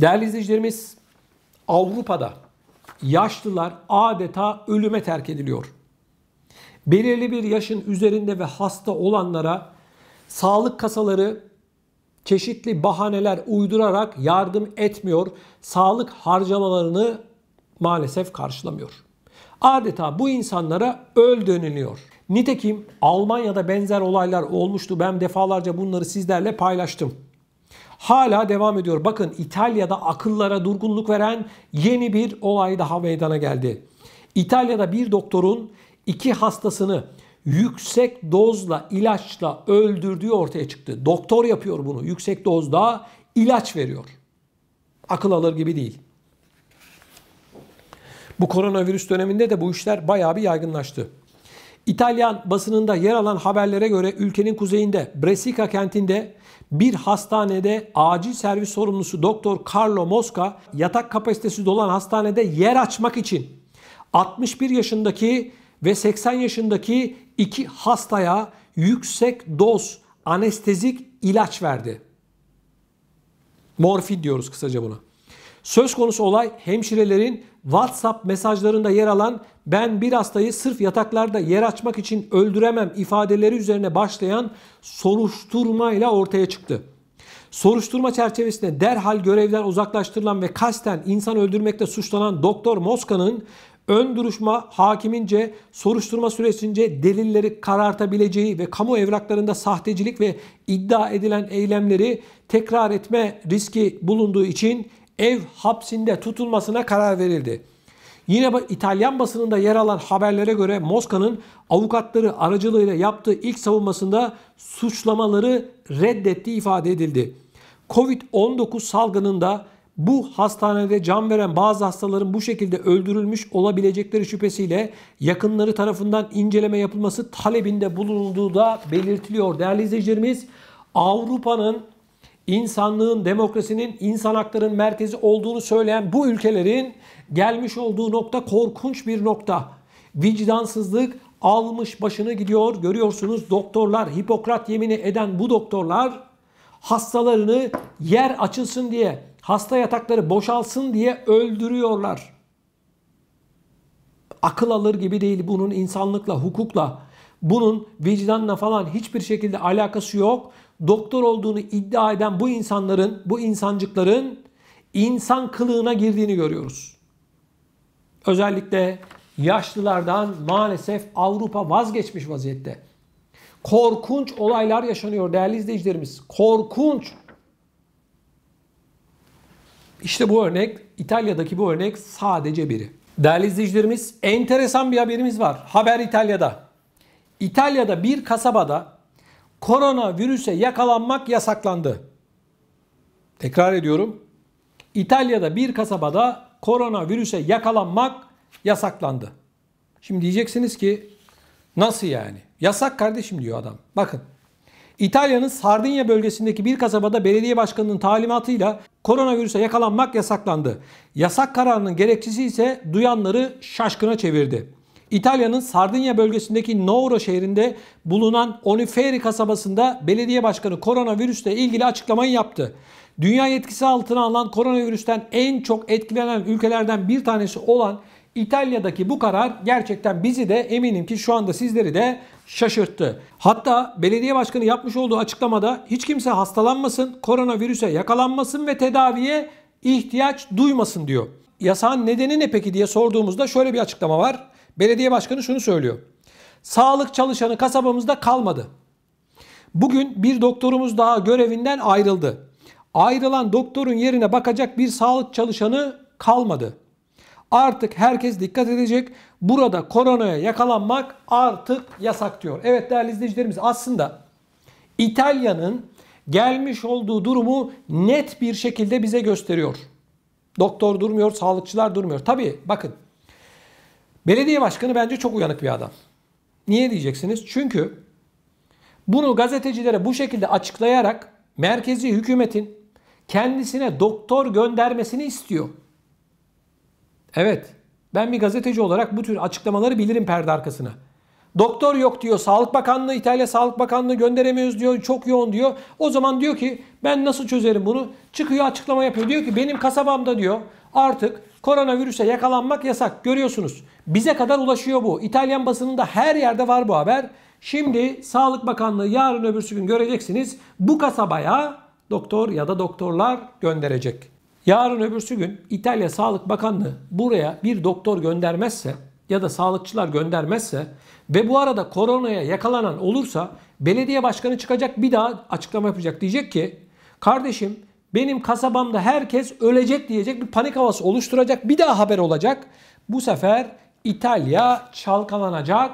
Değerli izleyicilerimiz Avrupa'da yaşlılar adeta ölüme terk ediliyor. Belirli bir yaşın üzerinde ve hasta olanlara sağlık kasaları çeşitli bahaneler uydurarak yardım etmiyor. Sağlık harcamalarını maalesef karşılamıyor. Adeta bu insanlara öl dönülüyor. Nitekim Almanya'da benzer olaylar olmuştu. Ben defalarca bunları sizlerle paylaştım hala devam ediyor. Bakın İtalya'da akıllara durgunluk veren yeni bir olay daha meydana geldi. İtalya'da bir doktorun iki hastasını yüksek dozla ilaçla öldürdüğü ortaya çıktı. Doktor yapıyor bunu. Yüksek dozda ilaç veriyor. Akıl alır gibi değil. Bu koronavirüs döneminde de bu işler bayağı bir yaygınlaştı. İtalyan basınında yer alan haberlere göre ülkenin kuzeyinde Bresika kentinde bir hastanede acil servis sorumlusu doktor Carlo Mosca yatak kapasitesi dolan hastanede yer açmak için 61 yaşındaki ve 80 yaşındaki iki hastaya yüksek doz anestezik ilaç verdi. Morfin diyoruz kısaca buna. Söz konusu olay hemşirelerin WhatsApp mesajlarında yer alan ben bir hastayı sırf yataklarda yer açmak için öldüremem ifadeleri üzerine başlayan soruşturma ile ortaya çıktı. Soruşturma çerçevesinde derhal görevden uzaklaştırılan ve kasten insan öldürmekte suçlanan Doktor Moska'nın ön duruşma hakimince soruşturma süresince delilleri karartabileceği ve kamu evraklarında sahtecilik ve iddia edilen eylemleri tekrar etme riski bulunduğu için ev hapsinde tutulmasına karar verildi. Yine İtalyan basınında yer alan haberlere göre Moska'nın avukatları aracılığıyla yaptığı ilk savunmasında suçlamaları reddettiği ifade edildi. Covid-19 salgınında bu hastanede can veren bazı hastaların bu şekilde öldürülmüş olabilecekleri şüphesiyle yakınları tarafından inceleme yapılması talebinde bulunduğu da belirtiliyor. Değerli izleyicilerimiz Avrupa'nın insanlığın, demokrasinin, insan haklarının merkezi olduğunu söyleyen bu ülkelerin gelmiş olduğu nokta korkunç bir nokta. Vicdansızlık almış başını gidiyor. Görüyorsunuz doktorlar, Hipokrat yemini eden bu doktorlar hastalarını yer açılsın diye, hasta yatakları boşalsın diye öldürüyorlar. Akıl alır gibi değil bunun insanlıkla, hukukla, bunun vicdanla falan hiçbir şekilde alakası yok doktor olduğunu iddia eden bu insanların, bu insancıkların insan kılığına girdiğini görüyoruz. Özellikle yaşlılardan maalesef Avrupa vazgeçmiş vaziyette. Korkunç olaylar yaşanıyor değerli izleyicilerimiz. Korkunç. İşte bu örnek, İtalya'daki bu örnek sadece biri. Değerli izleyicilerimiz, enteresan bir haberimiz var. Haber İtalya'da. İtalya'da bir kasabada koronavirüse yakalanmak yasaklandı. Tekrar ediyorum. İtalya'da bir kasabada koronavirüse yakalanmak yasaklandı. Şimdi diyeceksiniz ki nasıl yani? Yasak kardeşim diyor adam. Bakın İtalya'nın Sardinya bölgesindeki bir kasabada belediye başkanının talimatıyla koronavirüse yakalanmak yasaklandı. Yasak kararının gerekçesi ise duyanları şaşkına çevirdi. İtalya'nın Sardinya bölgesindeki Nouro şehrinde bulunan Oniferi kasabasında belediye başkanı koronavirüsle ilgili açıklamayı yaptı. Dünya etkisi altına alınan koronavirüsten en çok etkilenen ülkelerden bir tanesi olan İtalya'daki bu karar gerçekten bizi de eminim ki şu anda sizleri de şaşırttı. Hatta belediye başkanı yapmış olduğu açıklamada hiç kimse hastalanmasın, koronavirüse yakalanmasın ve tedaviye ihtiyaç duymasın diyor. Yasağın nedeni ne peki diye sorduğumuzda şöyle bir açıklama var. Belediye başkanı şunu söylüyor. Sağlık çalışanı kasabamızda kalmadı. Bugün bir doktorumuz daha görevinden ayrıldı. Ayrılan doktorun yerine bakacak bir sağlık çalışanı kalmadı. Artık herkes dikkat edecek. Burada koronaya yakalanmak artık yasak diyor. Evet değerli izleyicilerimiz aslında İtalya'nın gelmiş olduğu durumu net bir şekilde bize gösteriyor. Doktor durmuyor, sağlıkçılar durmuyor. Tabii bakın Belediye başkanı bence çok uyanık bir adam. Niye diyeceksiniz? Çünkü bunu gazetecilere bu şekilde açıklayarak merkezi hükümetin kendisine doktor göndermesini istiyor. Evet. Ben bir gazeteci olarak bu tür açıklamaları bilirim perde arkasına. Doktor yok diyor. Sağlık Bakanlığı, İtalya Sağlık Bakanlığı gönderemiyoruz diyor. Çok yoğun diyor. O zaman diyor ki ben nasıl çözerim bunu? Çıkıyor açıklama yapıyor. Diyor ki benim kasabamda diyor artık Koronavirüse yakalanmak yasak. Görüyorsunuz. Bize kadar ulaşıyor bu. İtalyan basınında her yerde var bu haber. Şimdi Sağlık Bakanlığı yarın öbürsü gün göreceksiniz. Bu kasabaya doktor ya da doktorlar gönderecek. Yarın öbürsü gün İtalya Sağlık Bakanlığı buraya bir doktor göndermezse ya da sağlıkçılar göndermezse ve bu arada koronaya yakalanan olursa belediye başkanı çıkacak bir daha açıklama yapacak. Diyecek ki kardeşim benim kasabamda herkes ölecek diyecek bir panik havası oluşturacak. Bir daha haber olacak. Bu sefer İtalya çalkalanacak.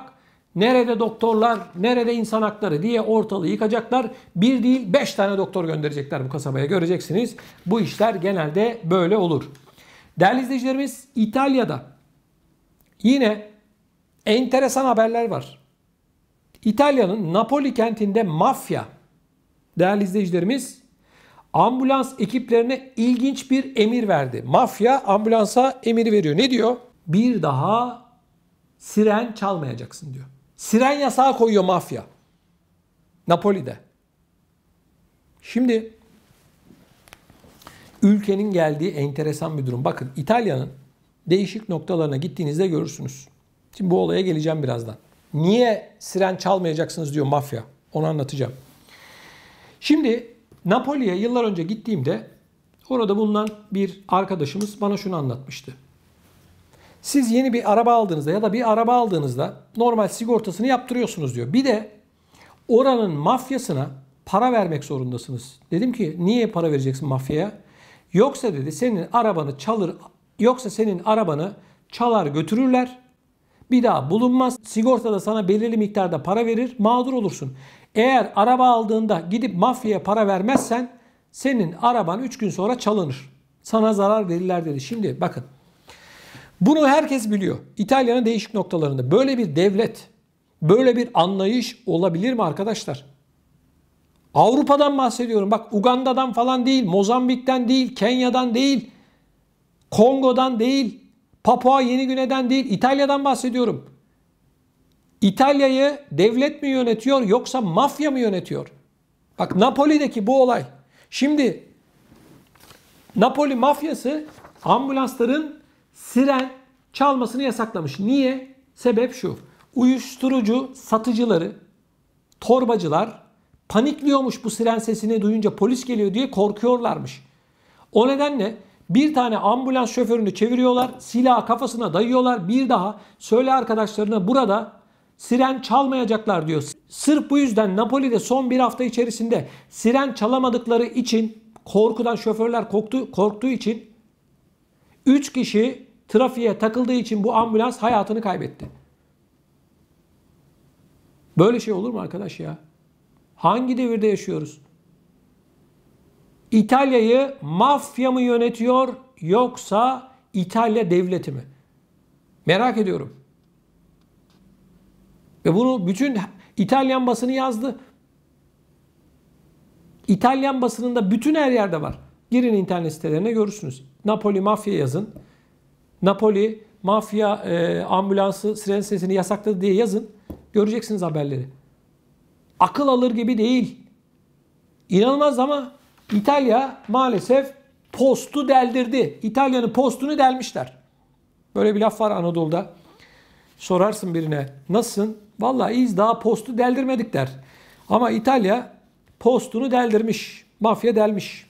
Nerede doktorlar, nerede insan hakları diye ortalığı yıkacaklar. Bir değil beş tane doktor gönderecekler bu kasabaya göreceksiniz. Bu işler genelde böyle olur. Değerli izleyicilerimiz İtalya'da yine enteresan haberler var. İtalya'nın Napoli kentinde mafya değerli izleyicilerimiz ambulans ekiplerine ilginç bir emir verdi. Mafya ambulansa emiri veriyor. Ne diyor? Bir daha siren çalmayacaksın diyor. Siren yasağı koyuyor mafya. Napoli'de. Şimdi ülkenin geldiği enteresan bir durum. Bakın İtalya'nın değişik noktalarına gittiğinizde görürsünüz. Şimdi bu olaya geleceğim birazdan. Niye siren çalmayacaksınız diyor mafya. Onu anlatacağım. Şimdi Napoli'ye yıllar önce gittiğimde orada bulunan bir arkadaşımız bana şunu anlatmıştı. Siz yeni bir araba aldığınızda ya da bir araba aldığınızda normal sigortasını yaptırıyorsunuz diyor. Bir de oranın mafyasına para vermek zorundasınız. Dedim ki niye para vereceksin mafyaya? Yoksa dedi senin arabanı çalır yoksa senin arabanı çalar götürürler. Bir daha bulunmaz. Sigortada sana belirli miktarda para verir. Mağdur olursun. Eğer araba aldığında gidip mafyaya para vermezsen senin araban 3 gün sonra çalınır. Sana zarar verirler dedi. Şimdi bakın. Bunu herkes biliyor. İtalya'nın değişik noktalarında böyle bir devlet, böyle bir anlayış olabilir mi arkadaşlar? Avrupa'dan bahsediyorum. Bak Uganda'dan falan değil, Mozambik'ten değil, Kenya'dan değil, Kongo'dan değil, Papua Yeni Güne'den değil, İtalya'dan bahsediyorum. İtalya'yı devlet mi yönetiyor yoksa mafya mı yönetiyor? Bak Napoli'deki bu olay. Şimdi Napoli mafyası ambulansların siren çalmasını yasaklamış. Niye? Sebep şu. Uyuşturucu satıcıları, torbacılar panikliyormuş bu siren sesini duyunca polis geliyor diye korkuyorlarmış. O nedenle bir tane ambulans şoförünü çeviriyorlar, silahı kafasına dayıyorlar. Bir daha söyle arkadaşlarına burada siren çalmayacaklar diyor. Sırf bu yüzden Napoli'de son bir hafta içerisinde siren çalamadıkları için korkudan şoförler korktu, korktuğu için 3 kişi trafiğe takıldığı için bu ambulans hayatını kaybetti. Böyle şey olur mu arkadaş ya? Hangi devirde yaşıyoruz? İtalya'yı mafya mı yönetiyor yoksa İtalya devleti mi? Merak ediyorum. Ve bunu bütün İtalyan basını yazdı. İtalyan basınında bütün her yerde var. Girin internet sitelerine görürsünüz. Napoli mafya yazın. Napoli mafya e, ambulansı siren sesini yasakladı diye yazın. Göreceksiniz haberleri. Akıl alır gibi değil. İnanılmaz ama İtalya maalesef postu deldirdi. İtalya'nın postunu delmişler. Böyle bir laf var Anadolu'da. Sorarsın birine nasılsın? Valla iz daha postu deldirmedik der. Ama İtalya postunu deldirmiş. Mafya delmiş.